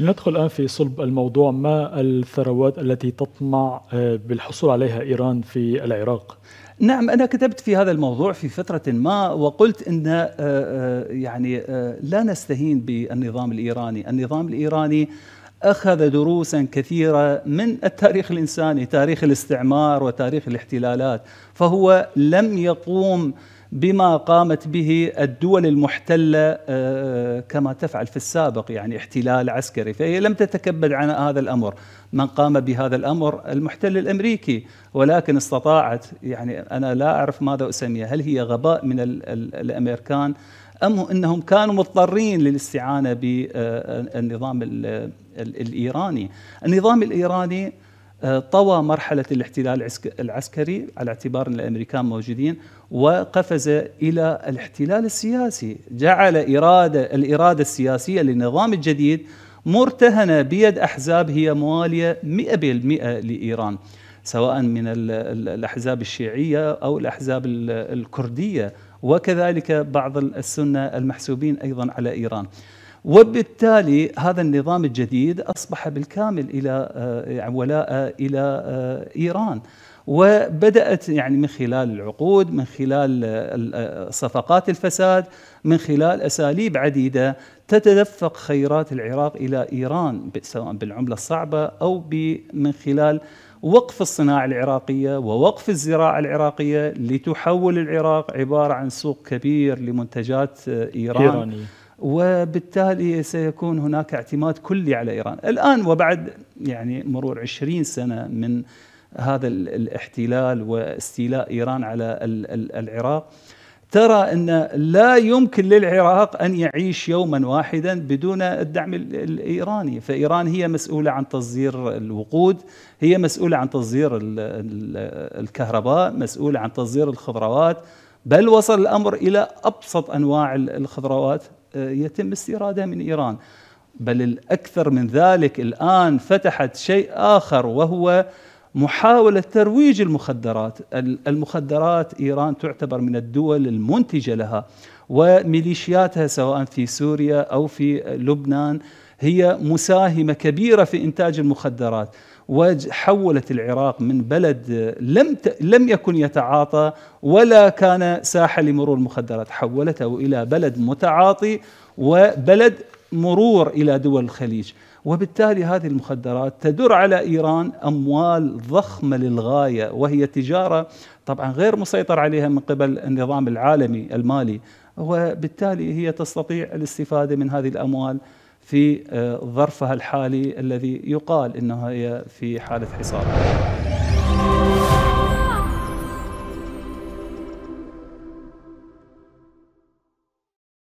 لندخل الآن في صلب الموضوع ما الثروات التي تطمع آه، بالحصول عليها إيران في العراق؟ نعم أنا كتبت في هذا الموضوع في فترة ما وقلت أن آه، آه، يعني لا نستهين بالنظام الإيراني النظام الإيراني أخذ دروسا كثيرة من التاريخ الإنساني تاريخ الاستعمار وتاريخ الاحتلالات فهو لم يقوم بما قامت به الدول المحتله آه، آه، كما تفعل في السابق يعني احتلال عسكري فهي لم تتكبد عن هذا الامر من قام بهذا الامر المحتل الامريكي ولكن استطاعت يعني انا لا اعرف ماذا اسميها هل هي غباء من الامريكان ام انهم كانوا مضطرين للاستعانه بالنظام آه، الايراني النظام الايراني آه، طوى مرحلة الاحتلال العسكري على اعتبار أن الأمريكان موجودين وقفز إلى الاحتلال السياسي جعل إرادة الإرادة السياسية للنظام الجديد مرتهنة بيد أحزاب هي موالية 100% لإيران سواء من الأحزاب الشيعية أو الأحزاب الكردية وكذلك بعض السنة المحسوبين أيضا على إيران وبالتالي هذا النظام الجديد أصبح بالكامل إلى آه، يعني ولاء آه، إلى آه، إيران وبدات يعني من خلال العقود من خلال صفقات الفساد من خلال اساليب عديده تتدفق خيرات العراق الى ايران سواء بالعمله الصعبه او من خلال وقف الصناعه العراقيه ووقف الزراعه العراقيه لتحول العراق عباره عن سوق كبير لمنتجات ايران إيرانية. وبالتالي سيكون هناك اعتماد كلي على ايران، الان وبعد يعني مرور 20 سنه من هذا الاحتلال واستيلاء ايران على العراق ترى ان لا يمكن للعراق ان يعيش يوما واحدا بدون الدعم الايراني، فايران هي مسؤوله عن تصدير الوقود، هي مسؤوله عن تصدير الكهرباء، مسؤوله عن تصدير الخضروات، بل وصل الأمر إلى أبسط أنواع الخضروات آه، يتم استيرادها من إيران بل الأكثر من ذلك الآن فتحت شيء آخر وهو محاولة ترويج المخدرات المخدرات إيران تعتبر من الدول المنتجة لها وميليشياتها سواء في سوريا أو في لبنان هي مساهمه كبيره في انتاج المخدرات وحولت العراق من بلد لم ت... لم يكن يتعاطى ولا كان ساحه لمرور المخدرات حولته الى بلد متعاطي وبلد مرور الى دول الخليج وبالتالي هذه المخدرات تدر على ايران اموال ضخمه للغايه وهي تجاره طبعا غير مسيطر عليها من قبل النظام العالمي المالي وبالتالي هي تستطيع الاستفاده من هذه الاموال في آه، ظرفها الحالي الذي يقال انها هي في حاله حصار